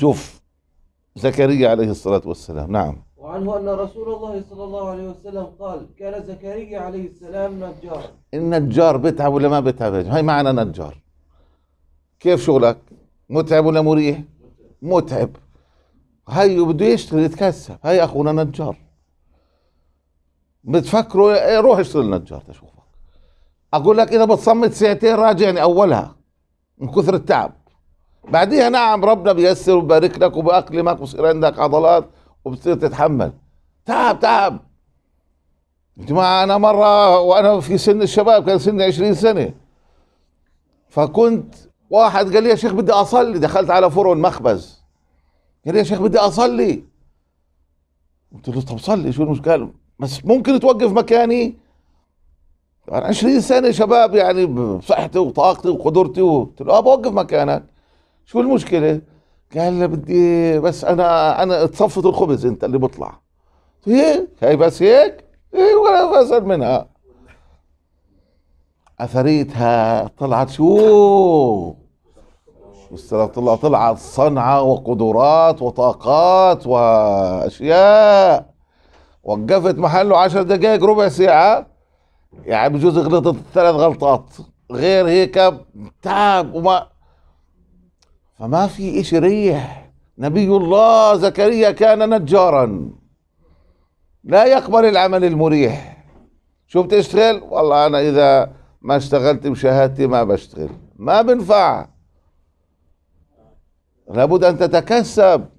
شوف زكريا عليه الصلاة والسلام نعم وعنه أن رسول الله صلى الله عليه وسلم قال كان زكريا عليه السلام نجار النجار بتعب ولا ما بتعب هاي معنا نجار كيف شغلك متعب ولا مريح متعب هاي بده يشتغل يتكسب هاي أخونا نجار بتفكروا إيه، روح اشتغل نجار تشوفك أقول لك إذا بتصمت ساعتين راجعني أولها من كثر التعب بعديها نعم ربنا بيسر ويبارك لك وباقلمك وبصير عندك عضلات وبتصير تتحمل تعب تعب انت انا مره وانا في سن الشباب كان سني 20 سنه فكنت واحد قال لي يا شيخ بدي اصلي دخلت على فرع المخبز قال لي يا شيخ بدي اصلي قلت له طب صلي شو المشكله بس ممكن توقف مكاني انا يعني 20 سنه شباب يعني بصحتي وطاقتي وقدرتي قلت له اه بوقف مكانك شو المشكله قال بدي بس انا انا تصفط الخبز انت اللي بطلع هيك هي بس هيك إيه ولا اسال منها اثريتها طلعت شو استغفر الله طلعت صنعة وقدرات وطاقات وأشياء وقفت محله عشر دقائق ربع ساعة يعني بجوز غلطت ثلاث غلطات غير هيك تعب وما فما في إشي ريح نبي الله زكريا كان نجارا لا يقبل العمل المريح شو بتشتغل والله أنا إذا ما اشتغلت بشهادتي ما بشتغل ما بنفع لابد أن تتكسب